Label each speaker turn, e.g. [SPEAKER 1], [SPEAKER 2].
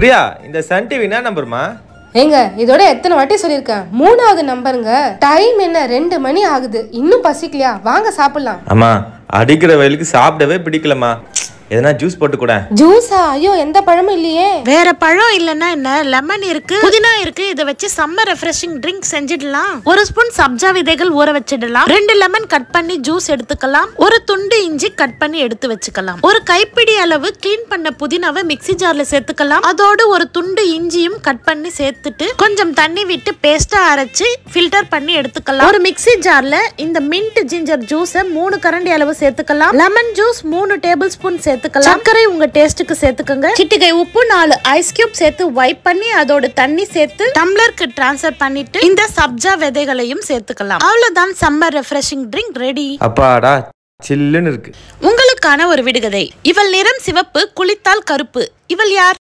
[SPEAKER 1] பிரியா இந்த Sun TV என்ன நம்பர்மா
[SPEAKER 2] ஏங்க இதோட எத்தனை வாட்டி சொல்லியிருக்கேன் மூணாவது நம்பருங்க டைம் என்ன ரெண்டு மணி ஆகுது இன்னும் பசிக்கலையா வாங்க சாப்பிடலாம்
[SPEAKER 1] ஆமா அடிக்கிற வயலுக்கு சாப்பிடவே பிடிக்கலமா எதனா ஜூஸ் போட்டு கூட
[SPEAKER 3] ஜூஸா ஐயோ எந்த பழமும் இல்லையே வேற பழம் இல்லனா என்ன லெமன் இருக்கு புதினா இருக்கு இத வச்சு சம்மர் ரெஃப்ரெஷிங் ட்ரிங்க் செஞ்சிடலாம் ஒரு ஸ்பூன் சப்ஜா விதைகள் ஊற வச்சிடலாம் ரெண்டு லெமன் கட் பண்ணி ஜூஸ் எடுத்துக்கலாம் ஒரு துண்டு இஞ்சி கட் பண்ணி எடுத்து வச்சுக்கலாம் ஒரு கைப்பிடி அளவு கிளீன் பண்ண புதினாவை மிக்ஸி ஜார்ல சேர்த்துக்கலாம் அதோடு ஒரு துண்டு இஞ்சியும் கட் பண்ணி சேர்த்துட்டு கொஞ்சம் தண்ணி விட்டு பேஸ்டா அரைச்சு ஃபில்டர் பண்ணி எடுத்துக்கலாம் ஒரு மிக்ஸி ஜார்ல இந்த மின்ட் ஜிஞ்சர் ஜூஸை மூணு கரண்டி அளவு சேர்த்துக்கலாம் லெமன் ஜூஸ் மூணு டேபிள் ஸ்பூன் சேர்த்து சேர்த்துக்கலாம் சர்க்கரை உங்க சேர்த்துக்கோங்க சிட்டிகை உப்பு நாலு ஐஸ் கியூப் சேர்த்து வைப் பண்ணி அதோட தண்ணி சேர்த்து டம்ளருக்கு டிரான்ஸ்ஃபர் பண்ணிட்டு இந்த சப்ஜா விதைகளையும் சேர்த்துக்கலாம் அவ்வளவுதான் சம்மர் ரெஃப்ரெஷிங் ட்ரிங்க் ரெடி
[SPEAKER 4] அப்பாடா சில்லுன்னு இருக்கு
[SPEAKER 3] உங்களுக்கான ஒரு விடுகதை இவள் நிறம் சிவப்பு குளித்தால் கருப்பு இவள் யார்